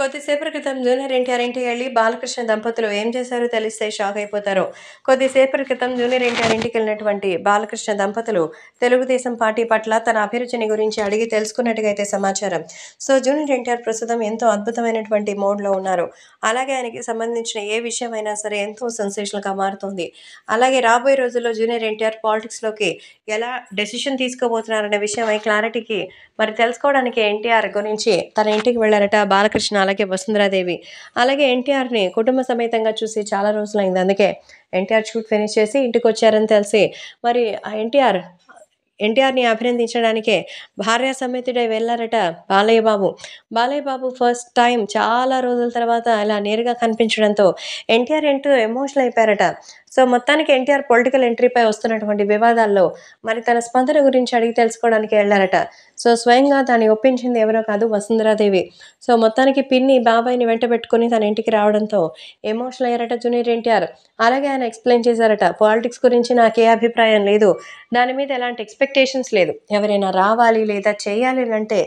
కొద్దిసేపటి క్రితం జూనియర్ ఎన్టీఆర్ ఇంటికి వెళ్ళి బాలకృష్ణ దంపతులు ఏం చేశారో తెలిస్తే షాక్ అయిపోతారు కొద్దిసేపటి క్రితం జూనియర్ ఎన్టీఆర్ ఇంటికి వెళ్ళినటువంటి బాలకృష్ణ దంపతులు తెలుగుదేశం పార్టీ పట్ల తన అభిరుచిని గురించి అడిగి తెలుసుకున్నట్టుగా అయితే సమాచారం సో జూనియర్ ఎన్టీఆర్ ప్రస్తుతం ఎంతో అద్భుతమైనటువంటి మోడ్లో ఉన్నారు అలాగే ఆయనకి సంబంధించిన ఏ విషయమైనా సరే ఎంతో సెన్సేషన్గా మారుతుంది అలాగే రాబోయే రోజుల్లో జూనియర్ ఎన్టీఆర్ పాలిటిక్స్లోకి ఎలా డెసిషన్ తీసుకోబోతున్నారనే విషయమై క్లారిటీకి మరి తెలుసుకోవడానికి ఎన్టీఆర్ గురించి తన ఇంటికి వెళ్ళారట బాలకృష్ణ అలాగే వసుంధరాదేవి అలాగే ఎన్టీఆర్ని కుటుంబ సమేతంగా చూసి చాలా రోజులైంది అందుకే ఎన్టీఆర్ షూట్ ఫినిష్ చేసి ఇంటికి వచ్చారని తెలిసి మరి ఆ ఎన్టీఆర్ ఎన్టీఆర్ని అభినందించడానికే భార్య సమేతుడై వెళ్ళారట బాలయ్య బాబు బాలయ్య బాబు ఫస్ట్ టైం చాలా రోజుల తర్వాత ఇలా నేరుగా కనిపించడంతో ఎన్టీఆర్ ఎంటూ ఎమోషనల్ అయిపోయారట సో మొత్తానికి ఎన్టీఆర్ పొలిటికల్ ఎంట్రీపై వస్తున్నటువంటి వివాదాల్లో మరి తన స్పందన గురించి అడిగి తెలుసుకోవడానికి వెళ్ళారట సో స్వయంగా దాన్ని ఒప్పించింది ఎవరో కాదు వసుంధరాదేవి సో మొత్తానికి పిన్ని బాబాయ్ని వెంట పెట్టుకుని తన ఇంటికి రావడంతో ఎమోషనల్ అయ్యారట జూనియర్ ఎన్టీఆర్ అలాగే ఆయన ఎక్స్ప్లెయిన్ చేశారట పాలిటిక్స్ గురించి నాకు ఏ అభిప్రాయం లేదు దాని మీద ఎలాంటి ఎక్స్పెక్టేషన్స్ లేదు ఎవరైనా రావాలి లేదా చేయాలి అంటే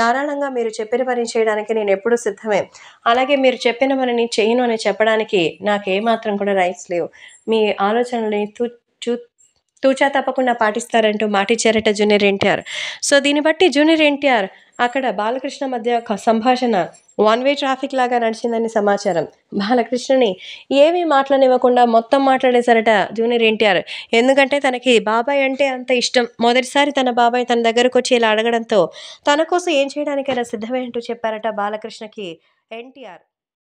ధారాళంగా మీరు చెప్పిన పని చేయడానికి నేను ఎప్పుడూ సిద్ధమే అలాగే మీరు చెప్పిన పనిని చేయను అని చెప్పడానికి నాకు ఏమాత్రం కూడా రైట్స్ లేవు మీ ఆలోచనల్ని తూ చూ తూచా తప్పకుండా పాటిస్తారంటూ మాటిచ్చారట జూనియర్ ఎన్టీఆర్ సో దీన్ని బట్టి జూనియర్ ఎన్టీఆర్ అక్కడ బాలకృష్ణ మధ్య ఒక సంభాషణ వన్ వే ట్రాఫిక్ లాగా నడిచిందని సమాచారం బాలకృష్ణని ఏమీ మాట్లాడనివ్వకుండా మొత్తం మాట్లాడేశారట జూనియర్ ఎన్టీఆర్ ఎందుకంటే తనకి బాబాయ్ అంటే అంత ఇష్టం మొదటిసారి తన బాబాయ్ తన దగ్గరకు వచ్చి ఇలా అడగడంతో తన కోసం ఏం చేయడానికైనా సిద్ధమే అంటూ చెప్పారట బాలకృష్ణకి ఎన్టీఆర్